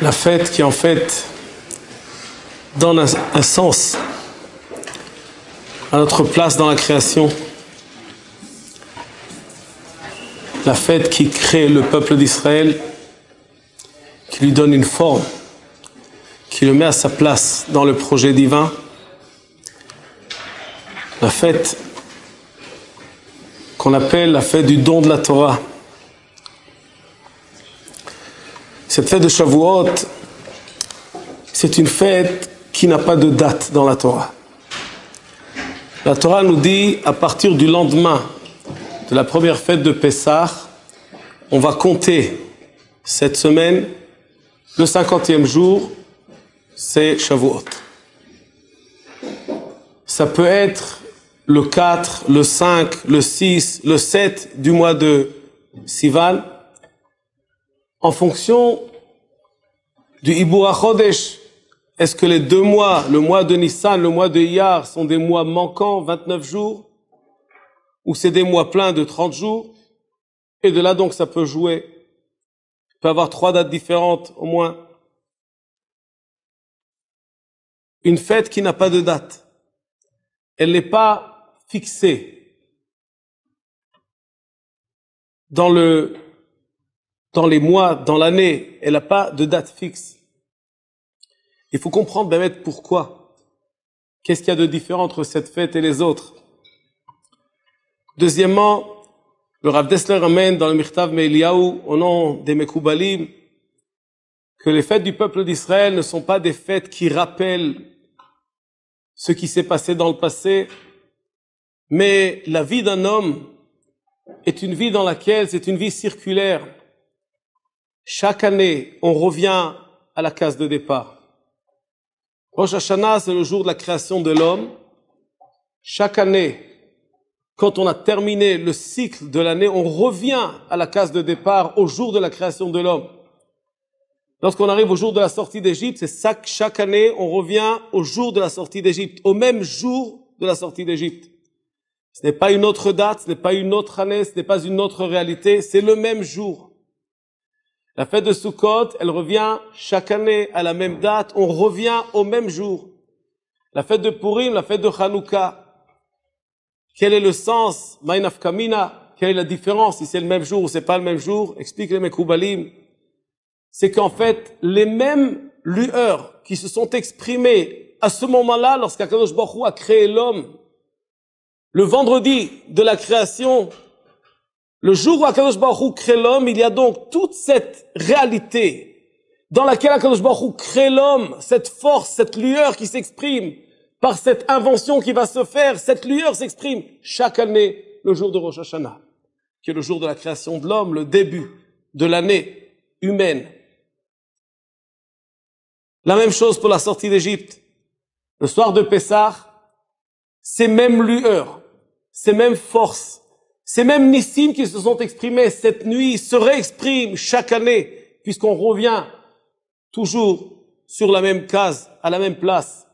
La fête qui en fait donne un, sens à notre place dans la création. La fête qui crée le peuple d'Israël, qui lui donne une forme. Il le met à sa place dans le projet divin. La fête qu'on appelle la fête du don de la Torah. Cette fête de Shavuot, c'est une fête qui n'a pas de date dans la Torah. La Torah nous dit à partir du lendemain de la première fête de Pessah, on va compter cette semaine, le 50e jour, c'est Shavuot. Ça peut être le 4, le 5, le 6, le 7 du mois de Sivan, en fonction du Iboua Chodesh. Est-ce que les deux mois, le mois de Nissan, le mois de Iyar, sont des mois manquants, 29 jours, ou c'est des mois pleins de 30 jours Et de là donc ça peut jouer. Il peut avoir trois dates différentes au moins. une fête qui n'a pas de date. Elle n'est pas fixée dans le dans les mois, dans l'année, elle n'a pas de date fixe. Il faut comprendre Bémet, pourquoi. Qu'est-ce qu'il y a de différent entre cette fête et les autres Deuxièmement, le Rav Dessler amène dans le Mirtav Meiliaou, au nom des Mekoubalim, que les fêtes du peuple d'Israël ne sont pas des fêtes qui rappellent ce qui s'est passé dans le passé, mais la vie d'un homme est une vie dans laquelle c'est une vie circulaire. Chaque année, on revient à la case de départ. Rosh Hashanah, c'est le jour de la création de l'homme. Chaque année, quand on a terminé le cycle de l'année, on revient à la case de départ au jour de la création de l'homme. Lorsqu'on arrive au jour de la sortie d'Égypte, c'est ça chaque année, on revient au jour de la sortie d'Égypte, au même jour de la sortie d'Égypte. Ce n'est pas une autre date, ce n'est pas une autre année, ce n'est pas une autre réalité, c'est le même jour. La fête de Sukkot, elle revient chaque année à la même date, on revient au même jour. La fête de Purim, la fête de Hanouka. Quel est le sens, Maïnaf Kamina Quelle est la différence si c'est le même jour ou c'est pas le même jour Explique les Mekoubalim c'est qu'en fait, les mêmes lueurs qui se sont exprimées à ce moment-là, lorsqu'Akadosh Baruch a créé l'homme, le vendredi de la création, le jour où Akadosh Baruch crée l'homme, il y a donc toute cette réalité dans laquelle Akadosh Baruch crée l'homme, cette force, cette lueur qui s'exprime par cette invention qui va se faire, cette lueur s'exprime chaque année le jour de Rosh Hashanah, qui est le jour de la création de l'homme, le début de l'année humaine. La même chose pour la sortie d'Égypte. Le soir de Pessah, ces mêmes lueurs, ces mêmes forces, ces mêmes nissimes qui se sont exprimés cette nuit se réexpriment chaque année, puisqu'on revient toujours sur la même case, à la même place.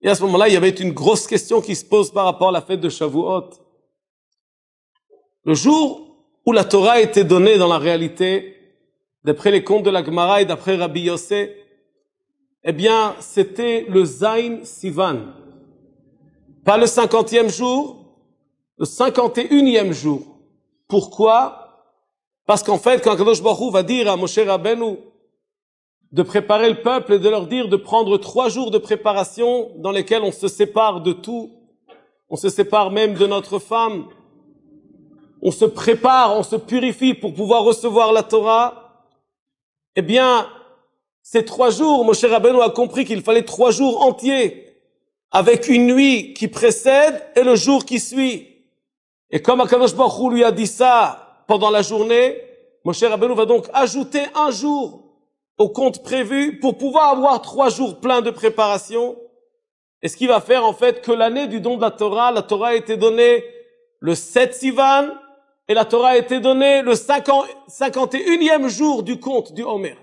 Et à ce moment-là, il y avait une grosse question qui se pose par rapport à la fête de Shavuot. Le jour où la Torah était donnée dans la réalité, d'après les contes de la Gemara et d'après Rabbi Yossé, eh bien, c'était le Zayn Sivan. Pas le cinquantième jour, le cinquante-et-unième jour. Pourquoi Parce qu'en fait, quand Kadosh Baruch va dire à Moshe Rabbeinu de préparer le peuple et de leur dire de prendre trois jours de préparation dans lesquels on se sépare de tout, on se sépare même de notre femme, on se prépare, on se purifie pour pouvoir recevoir la Torah, eh bien, ces trois jours, mon cher Rabbeinu a compris qu'il fallait trois jours entiers, avec une nuit qui précède et le jour qui suit. Et comme Akadosh Baruch lui a dit ça pendant la journée, mon cher Rabbeinu va donc ajouter un jour au compte prévu pour pouvoir avoir trois jours pleins de préparation. Et ce qui va faire en fait que l'année du don de la Torah, la Torah a été donnée le 7 Sivan, et la Torah a été donnée le 51e jour du compte du Homer.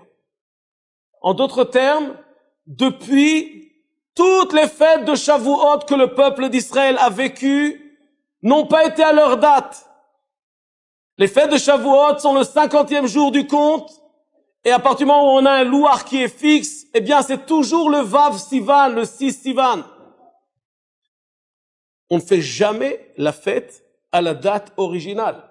En d'autres termes, depuis toutes les fêtes de Shavuot que le peuple d'Israël a vécues n'ont pas été à leur date. Les fêtes de Shavuot sont le 50e jour du compte et à partir du moment où on a un louar qui est fixe, eh bien c'est toujours le Vav Sivan, le 6 Sivan. On ne fait jamais la fête à la date originale.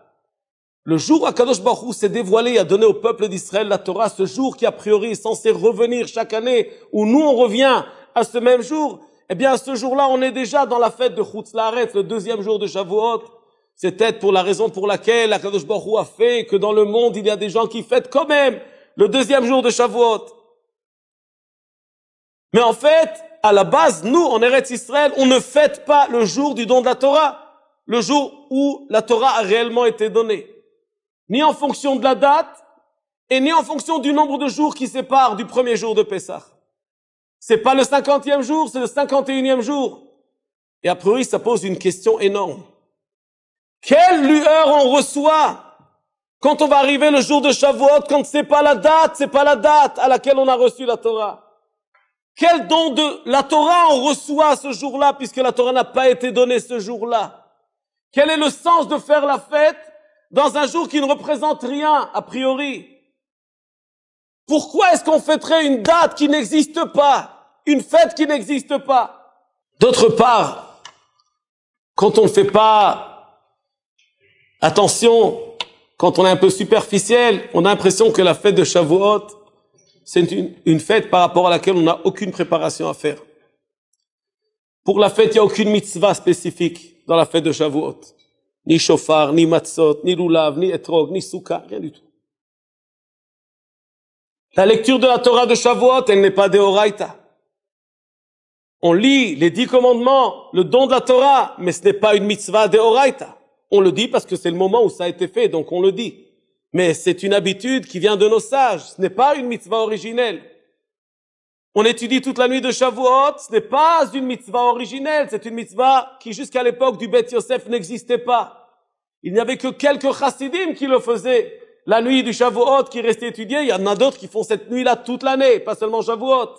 Le jour où Akadosh Baruch s'est dévoilé et a donné au peuple d'Israël la Torah, ce jour qui a priori est censé revenir chaque année, où nous on revient à ce même jour, eh bien ce jour-là on est déjà dans la fête de Chutz le deuxième jour de Shavuot. peut-être pour la raison pour laquelle Akadosh Baruch a fait que dans le monde il y a des gens qui fêtent quand même le deuxième jour de Shavuot. Mais en fait, à la base, nous, en Eretz Israël, on ne fête pas le jour du don de la Torah, le jour où la Torah a réellement été donnée ni en fonction de la date, et ni en fonction du nombre de jours qui séparent du premier jour de Pessah. C'est pas le cinquantième jour, c'est le cinquante et jour. Et a priori, ça pose une question énorme. Quelle lueur on reçoit quand on va arriver le jour de Shavuot, quand c'est pas la date, c'est pas la date à laquelle on a reçu la Torah. Quel don de la Torah on reçoit ce jour-là, puisque la Torah n'a pas été donnée ce jour-là. Quel est le sens de faire la fête dans un jour qui ne représente rien, a priori. Pourquoi est-ce qu'on fêterait une date qui n'existe pas, une fête qui n'existe pas D'autre part, quand on ne fait pas attention, quand on est un peu superficiel, on a l'impression que la fête de Shavuot, c'est une, fête par rapport à laquelle on n'a aucune préparation à faire. Pour la fête, il n'y a aucune mitzvah spécifique dans la fête de Shavuot ni ni matzot, ni lulav, ni etrog, ni Soukha, rien du tout. La lecture de la Torah de Shavuot, elle n'est pas de On lit les dix commandements, le don de la Torah, mais ce n'est pas une mitzvah de On le dit parce que c'est le moment où ça a été fait, donc on le dit. Mais c'est une habitude qui vient de nos sages, ce n'est pas une mitzvah originelle. On étudie toute la nuit de Shavuot, ce n'est pas une mitzvah originelle, c'est une mitzvah qui jusqu'à l'époque du Beth Yosef n'existait pas. Il n'y avait que quelques chassidim qui le faisaient la nuit du Shavuot qui restait étudiés. Il y en a d'autres qui font cette nuit-là toute l'année, pas seulement Shavuot.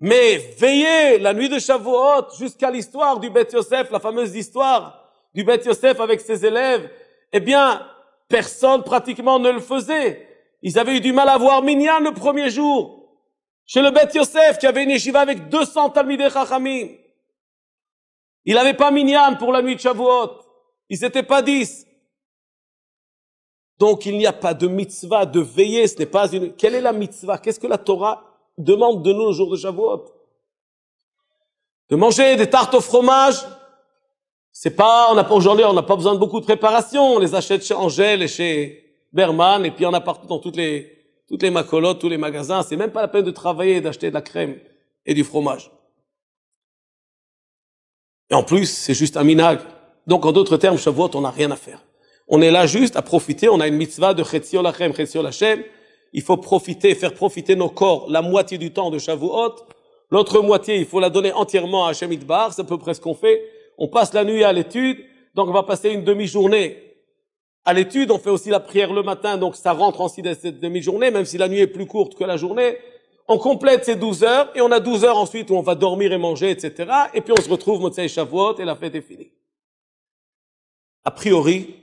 Mais veillez la nuit de Shavuot jusqu'à l'histoire du Beth Yosef, la fameuse histoire du Beth Yosef avec ses élèves. Eh bien, personne pratiquement ne le faisait. Ils avaient eu du mal à voir Minyan le premier jour. Chez le Beth Yosef, qui avait une yeshiva avec 200 Talmidei Chachamim. Il n'avait pas Minyan pour la nuit de Shavuot. Ils n'étaient pas dix. Donc il n'y a pas de mitzvah de veiller, ce n'est pas une... Quelle est la mitzvah Qu'est-ce que la Torah demande de nous le jour de Shavuot De manger des tartes au fromage c'est pas, on n'a pas aujourd'hui, on n'a pas besoin de beaucoup de préparation. On les achète chez Angèle et chez Berman, et puis on a partout dans toutes les, toutes les macolottes, tous les magasins. C'est même pas la peine de travailler d'acheter de la crème et du fromage. Et en plus, c'est juste un minage. Donc, en d'autres termes, Shavuot, on n'a rien à faire. On est là juste à profiter. On a une mitzvah de Chetziol Lachem, la Lachem. Il faut profiter, faire profiter nos corps la moitié du temps de Shavuot. L'autre moitié, il faut la donner entièrement à Hashem Itbar. C'est à peu près ce qu'on fait. On passe la nuit à l'étude. Donc, on va passer une demi-journée à l'étude. On fait aussi la prière le matin. Donc, ça rentre aussi dans cette demi-journée, même si la nuit est plus courte que la journée. On complète ces douze heures et on a douze heures ensuite où on va dormir et manger, etc. Et puis on se retrouve Motsei Shavuot et la fête est finie. A priori,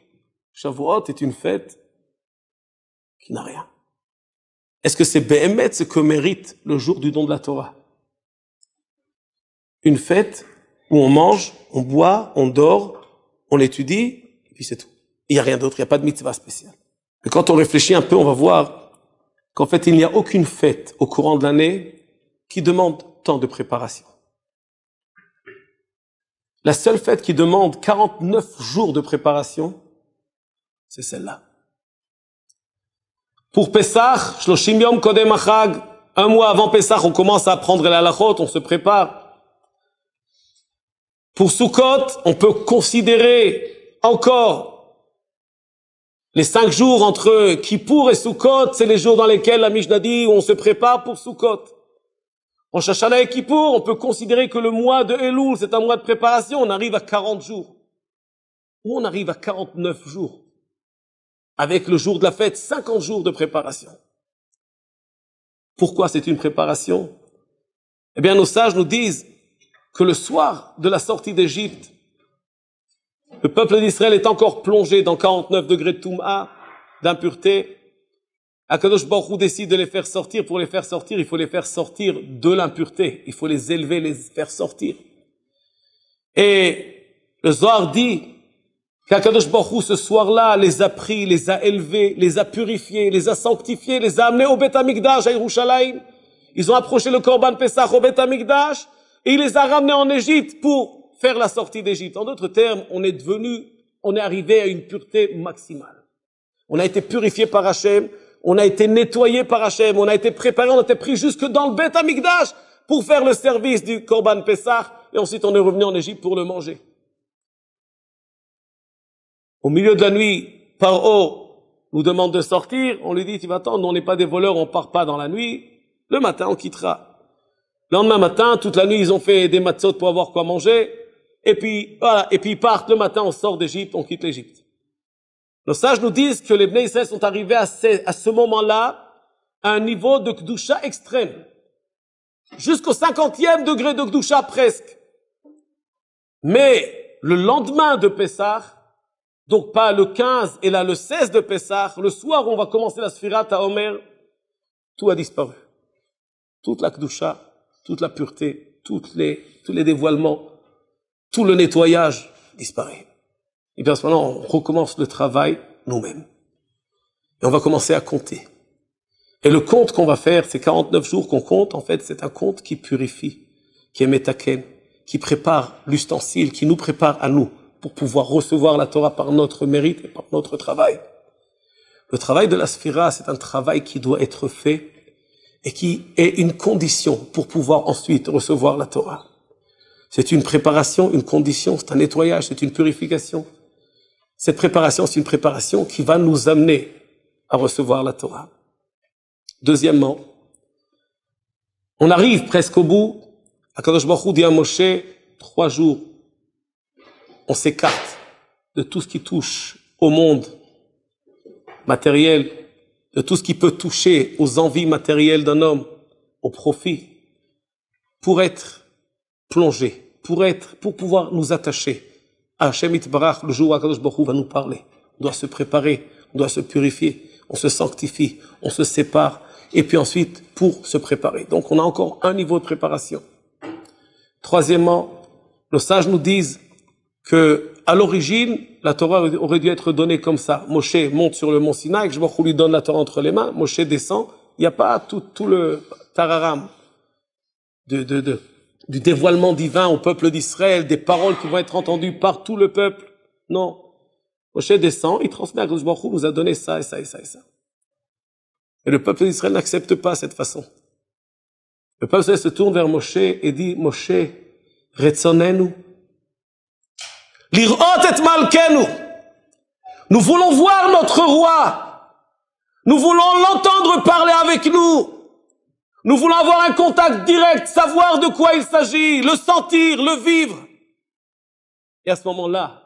Shavuot est une fête qui n'a rien. Est-ce que c'est Behemet ce que mérite le jour du don de la Torah Une fête où on mange, on boit, on dort, on étudie, et puis c'est tout. Il n'y a rien d'autre, il n'y a pas de mitzvah spécial. Mais quand on réfléchit un peu, on va voir qu'en fait, il n'y a aucune fête au courant de l'année qui demande tant de préparation. La seule fête qui demande 49 jours de préparation, c'est celle-là. Pour Pesach, Shloshim Yom Kodem un mois avant Pesach, on commence à prendre la lachot, on se prépare. Pour Sukkot, on peut considérer encore les cinq jours entre Kippour et Sukkot, c'est les jours dans lesquels la Mishnah dit on se prépare pour Sukkot. En Chachala et Kippour, on peut considérer que le mois de Elul, c'est un mois de préparation. On arrive à 40 jours. Ou on arrive à 49 jours. Avec le jour de la fête, 50 jours de préparation. Pourquoi c'est une préparation Eh bien, nos sages nous disent que le soir de la sortie d'Égypte, le peuple d'Israël est encore plongé dans 49 degrés de Touma, d'impureté, Akadosh Baruch décide de les faire sortir. Pour les faire sortir, il faut les faire sortir de l'impureté. Il faut les élever, les faire sortir. Et le Zohar dit qu'Akadosh Baruch ce soir-là, les a pris, les a élevés, les a purifiés, les a sanctifiés, les a amenés au Beth Amikdash, à Yerushalayim. Ils ont approché le Korban Pesach au Beth et il les a ramenés en Égypte pour faire la sortie d'Égypte. En d'autres termes, on est devenu, on est arrivé à une pureté maximale. On a été purifié par Hachem, on a été nettoyé par Hachem, on a été préparé, on a été pris jusque dans le Beth Amikdash pour faire le service du Korban Pessah, et ensuite on est revenu en Égypte pour le manger. Au milieu de la nuit, Paro nous demande de sortir, on lui dit, tu vas attendre, on n'est pas des voleurs, on part pas dans la nuit, le matin on quittera. Le lendemain matin, toute la nuit, ils ont fait des matzot pour avoir quoi manger, et puis, voilà, et puis ils partent, le matin on sort d'Égypte, on quitte l'Égypte. Nos sages nous disent que les Bnei sont arrivés à ce, moment-là à un niveau de Kdusha extrême. Jusqu'au cinquantième degré de Kdusha presque. Mais le lendemain de Pessah, donc pas le 15 et là le 16 de Pessah, le soir où on va commencer la Sfirat à Omer, tout a disparu. Toute la Kdusha, toute la pureté, toutes les, tous les dévoilements, tout le nettoyage disparaît. Et bien à ce moment on recommence le travail nous-mêmes. Et on va commencer à compter. Et le compte qu'on va faire, ces 49 jours qu'on compte, en fait, c'est un compte qui purifie, qui est métaken, qui prépare l'ustensile, qui nous prépare à nous pour pouvoir recevoir la Torah par notre mérite et par notre travail. Le travail de la Sphira, c'est un travail qui doit être fait et qui est une condition pour pouvoir ensuite recevoir la Torah. C'est une préparation, une condition, c'est un nettoyage, c'est une purification. Cette préparation, c'est une préparation qui va nous amener à recevoir la Torah. Deuxièmement, on arrive presque au bout. Kadosh Baruch dit à Moshe, trois jours, on s'écarte de tout ce qui touche au monde matériel, de tout ce qui peut toucher aux envies matérielles d'un homme, au profit, pour être plongé, pour être, pour pouvoir nous attacher Hachem Itbarach, le jour où Akadosh Baruch va nous parler, on doit se préparer, on doit se purifier, on se sanctifie, on se sépare, et puis ensuite pour se préparer. Donc on a encore un niveau de préparation. Troisièmement, nos sages nous disent que à l'origine, la Torah aurait dû être donnée comme ça. Moshe monte sur le mont Sinaï, Baruch lui donne la Torah entre les mains, Moshe descend, il n'y a pas tout, tout le tararam de, de, de, du dévoilement divin au peuple d'Israël, des paroles qui vont être entendues par tout le peuple. Non. Moshe descend, il transmet à il nous a donné ça et ça et ça et ça. Et le peuple d'Israël n'accepte pas cette façon. Le peuple d'Israël se tourne vers Moshe et dit, Moshe, retsonenu, lirot et malkenu. Nous voulons voir notre roi. Nous voulons l'entendre parler avec nous. Nous voulons avoir un contact direct, savoir de quoi il s'agit, le sentir, le vivre. Et à ce moment-là,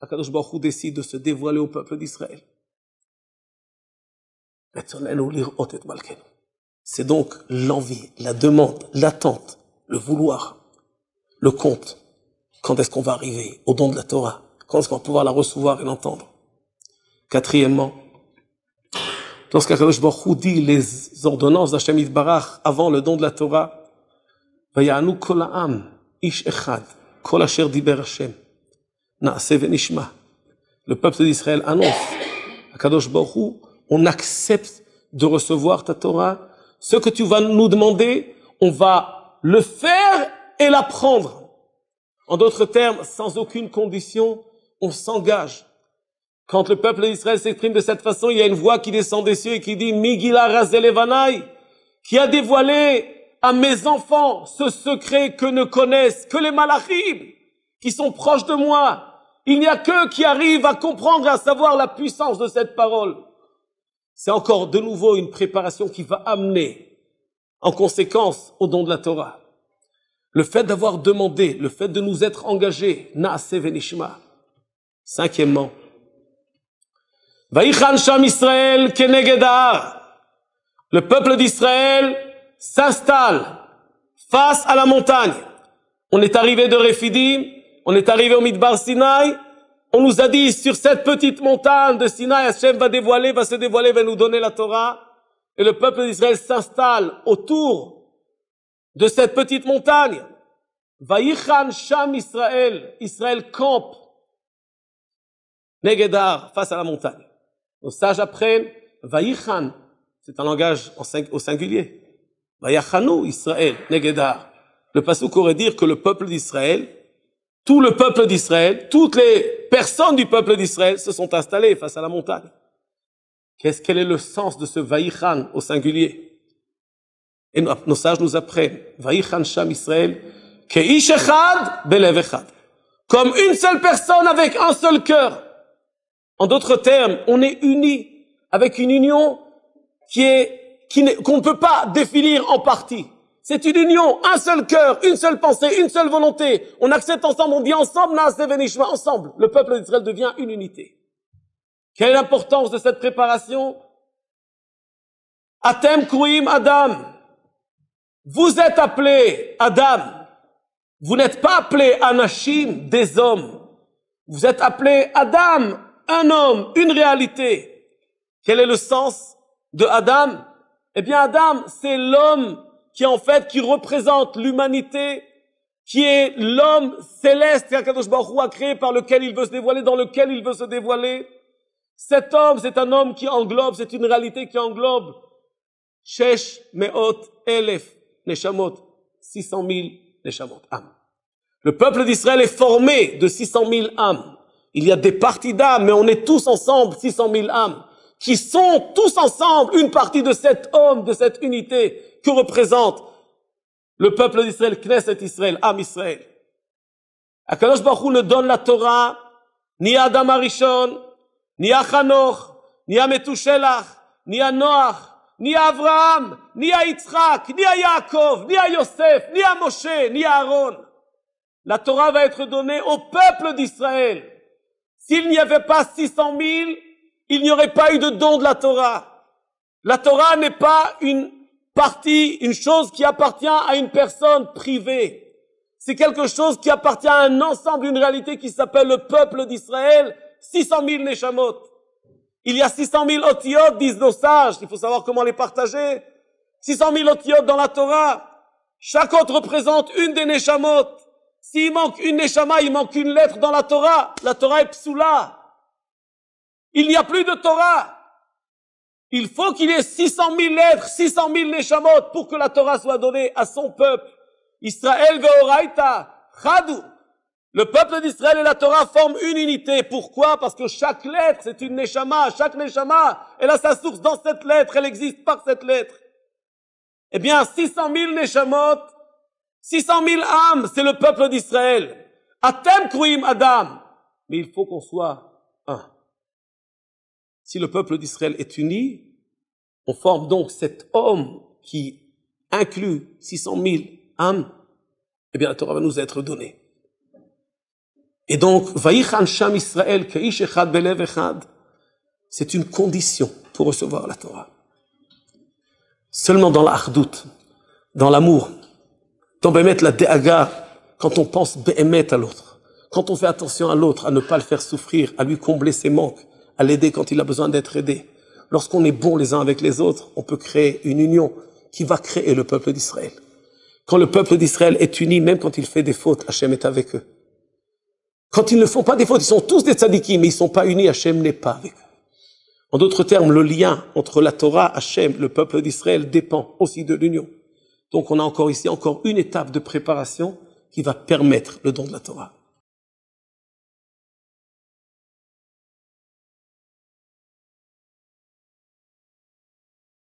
Akadosh Baruch décide de se dévoiler au peuple d'Israël. C'est donc l'envie, la demande, l'attente, le vouloir, le compte. Quand est-ce qu'on va arriver au don de la Torah Quand est-ce qu'on va pouvoir la recevoir et l'entendre Quatrièmement, Lorsqu'Akadosh Baruch dit les ordonnances d'Hashem Yitzbarach avant le don de la Torah, Le peuple d'Israël annonce, Akadosh Baruch Hu, on accepte de recevoir ta Torah. Ce que tu vas nous demander, on va le faire et l'apprendre. En d'autres termes, sans aucune condition, on s'engage quand le peuple d'Israël s'exprime de cette façon, il y a une voix qui descend des cieux et qui dit, Migila Razelevanai, qui a dévoilé à mes enfants ce secret que ne connaissent que les malachim, qui sont proches de moi. Il n'y a qu'eux qui arrivent à comprendre, à savoir la puissance de cette parole. C'est encore de nouveau une préparation qui va amener, en conséquence, au don de la Torah. Le fait d'avoir demandé, le fait de nous être engagés, Naase Venishma. Cinquièmement, Vaïchan Sham Israël Kenegedar. Le peuple d'Israël s'installe face à la montagne. On est arrivé de Refidim, on est arrivé au Midbar Sinai. On nous a dit sur cette petite montagne de Sinaï, Hashem va dévoiler, va se dévoiler, va nous donner la Torah. Et le peuple d'Israël s'installe autour de cette petite montagne. Vaïchan Sham Israël, Israël campe Negedar face à la montagne. Nos sages apprennent Vaïchan, c'est un langage au singulier. Vaïchanou, Israël, Negedar. Le passage aurait dire que le peuple d'Israël, tout le peuple d'Israël, toutes les personnes du peuple d'Israël se sont installées face à la montagne. Qu'est-ce quel est le sens de ce Vaïchan au singulier Et nos sages nous apprennent Vaïchan Sham Israël, ish Echad, Belev Comme une seule personne avec un seul cœur. En d'autres termes, on est unis avec une union qui est qu'on ne peut pas définir en partie. C'est une union, un seul cœur, une seule pensée, une seule volonté. On accepte ensemble, on dit ensemble, ensemble. Le peuple d'Israël devient une unité. Quelle est l'importance de cette préparation Atem Kouim Adam. Vous êtes appelé Adam. Vous n'êtes pas appelé Anachim des hommes. Vous êtes appelé Adam, un homme, une réalité. Quel est le sens de Adam Eh bien, Adam, c'est l'homme qui en fait, qui représente l'humanité, qui est l'homme céleste qu'Akadosh Baruch a créé, par lequel il veut se dévoiler, dans lequel il veut se dévoiler. Cet homme, c'est un homme qui englobe, c'est une réalité qui englobe Shesh Meot Elef Neshamot, 600 000 Neshamot, âmes. Le peuple d'Israël est formé de 600 000 âmes. Il y a des parties d'âmes, mais on est tous ensemble, 600 000 âmes, qui sont tous ensemble une partie de cet homme, de cette unité que représente le peuple d'Israël, Knesset Israël, âme Israël. Akadosh Baruch ne donne la Torah ni à Adam Arishon, ni à Hanoch, ni à Metushelach, ni à Noach, ni à Abraham, ni à Yitzhak, ni à Yaakov, ni à Yosef, ni à Moshe, ni à Aaron. La Torah va être donnée au peuple d'Israël. S'il n'y avait pas 600 000, il n'y aurait pas eu de don de la Torah. La Torah n'est pas une partie, une chose qui appartient à une personne privée. C'est quelque chose qui appartient à un ensemble, une réalité qui s'appelle le peuple d'Israël. 600 000 Neshamot. Il y a 600 000 otiotes, disent nos sages. Il faut savoir comment les partager. 600 000 otiotes dans la Torah. Chaque autre représente une des Neshamot. S'il manque une neshama, il manque une lettre dans la Torah. La Torah est psoula. Il n'y a plus de Torah. Il faut qu'il y ait 600 000 lettres, 600 000 neshamot pour que la Torah soit donnée à son peuple. Israël veoraita, Hadou. Le peuple d'Israël et la Torah forment une unité. Pourquoi Parce que chaque lettre, c'est une neshama. Chaque neshama, elle a sa source dans cette lettre. Elle existe par cette lettre. Eh bien, 600 000 neshamot 600 000 âmes, c'est le peuple d'Israël. Atem Adam. Mais il faut qu'on soit un. Si le peuple d'Israël est uni, on forme donc cet homme qui inclut 600 000 âmes, eh bien la Torah va nous être donnée. Et donc, Vaïchan Sham Israël, Kaish Echad Belev Echad, c'est une condition pour recevoir la Torah. Seulement dans l'ardoute, dans l'amour, dans la Déaga, quand on pense Bémet à l'autre, quand on fait attention à l'autre, à ne pas le faire souffrir, à lui combler ses manques, à l'aider quand il a besoin d'être aidé, lorsqu'on est bon les uns avec les autres, on peut créer une union qui va créer le peuple d'Israël. Quand le peuple d'Israël est uni, même quand il fait des fautes, Hachem est avec eux. Quand ils ne font pas des fautes, ils sont tous des tzadikis, mais ils ne sont pas unis, Hachem n'est pas avec eux. En d'autres termes, le lien entre la Torah, Hachem, le peuple d'Israël dépend aussi de l'union. Donc on a encore ici encore une étape de préparation qui va permettre le don de la Torah.